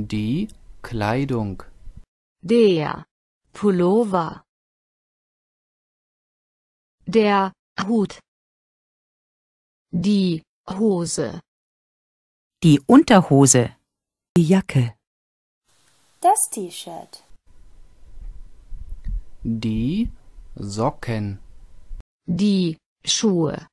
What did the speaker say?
Die Kleidung. Der Pullover. Der Hut. Die Hose. Die Unterhose. Die Jacke. Das T-Shirt. Die Socken. Die Schuhe.